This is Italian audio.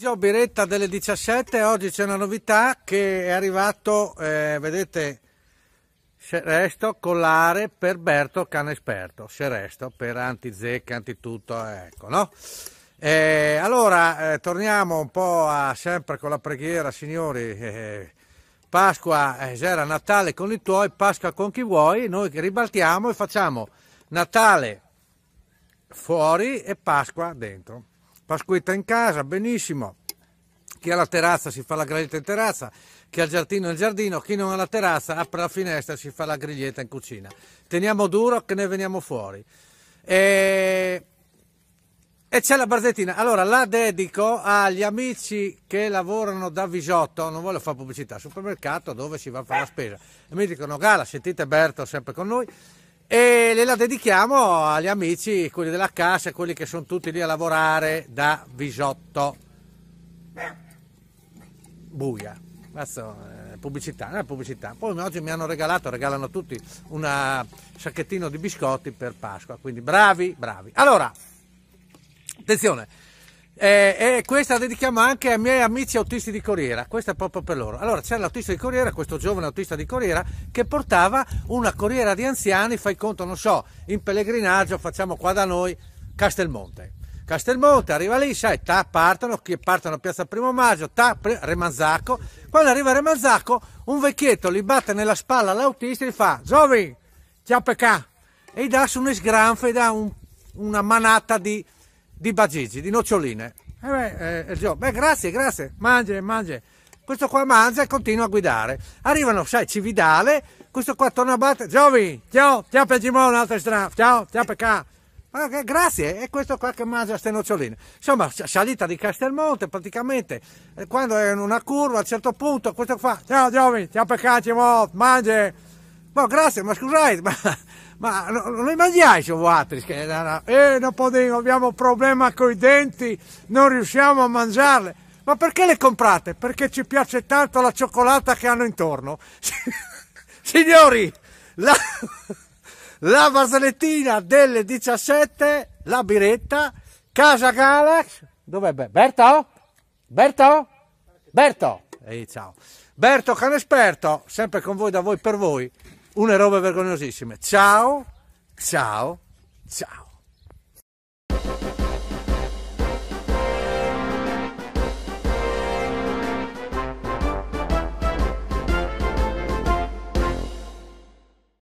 Gio Biretta delle 17, oggi c'è una novità che è arrivato, eh, vedete, Seresto, collare per Berto, cane esperto, Seresto per anti antitutto, ecco, no? E eh, allora, eh, torniamo un po' a, sempre con la preghiera, signori, eh, eh Pasqua, eh, c'era Natale con i tuoi, Pasqua con chi vuoi, noi ribaltiamo e facciamo Natale fuori e Pasqua dentro. Pasquetta in casa, benissimo. Chi ha la terrazza si fa la griglietta in terrazza, chi ha il giardino in giardino, chi non ha la terrazza apre la finestra e si fa la griglietta in cucina. Teniamo duro che ne veniamo fuori. E... E c'è la barzettina. Allora la dedico agli amici che lavorano da Visotto, non voglio fare pubblicità, supermercato dove si va a fare la spesa. E mi dicono, Gala, sentite Berto sempre con noi e le la dedichiamo agli amici, quelli della cassa, quelli che sono tutti lì a lavorare da Visotto. Buia, Mazzo, eh, pubblicità, eh, pubblicità. Poi oggi mi hanno regalato, regalano tutti, un eh, sacchettino di biscotti per Pasqua, quindi bravi, bravi. Allora, attenzione, eh, e eh, questa la dedichiamo anche ai miei amici autisti di Corriera, questa è proprio per loro. Allora c'era l'autista di Corriera, questo giovane autista di Corriera, che portava una corriera di anziani, fai conto, non so, in pellegrinaggio, facciamo qua da noi, Castelmonte. Castelmonte, arriva lì, sai, ta, partono, partono a Piazza Primo Maggio, ta, pre, Remanzacco. Quando arriva Remanzacco, un vecchietto gli batte nella spalla l'autista e gli fa, Giovi, ciao pecà, e gli dà su un sgranfo, e dà un, una manata di di bagigi, di noccioline. Eh beh, eh, eh, Gio, beh, grazie, grazie, mangia, mangia. Questo qua mangia e continua a guidare. Arrivano, sai, Cividale, questo qua torna a battere, Giovi, ciao, ciao per Gimone, altra strada, ciao, ciao per qua. Okay, grazie, è questo qua che mangia queste noccioline. Insomma, salita di Castelmonte, praticamente, eh, quando è in una curva, a un certo punto, questo qua, ciao Giovi, ciao per qua, Gimone, mangia. Ma grazie, ma scusate, ma, ma non le mangiai su Watris? eh, non potevo, abbiamo un problema con i denti, non riusciamo a mangiarle. Ma perché le comprate? Perché ci piace tanto la cioccolata che hanno intorno. Signori, la, la barzalettina delle 17, la biretta, Casa Galax, dov'è Berto? Berto? Berto? Ehi, ciao. Berto Canesperto, sempre con voi, da voi, per voi. Una roba vergognosissima. Ciao, ciao, ciao.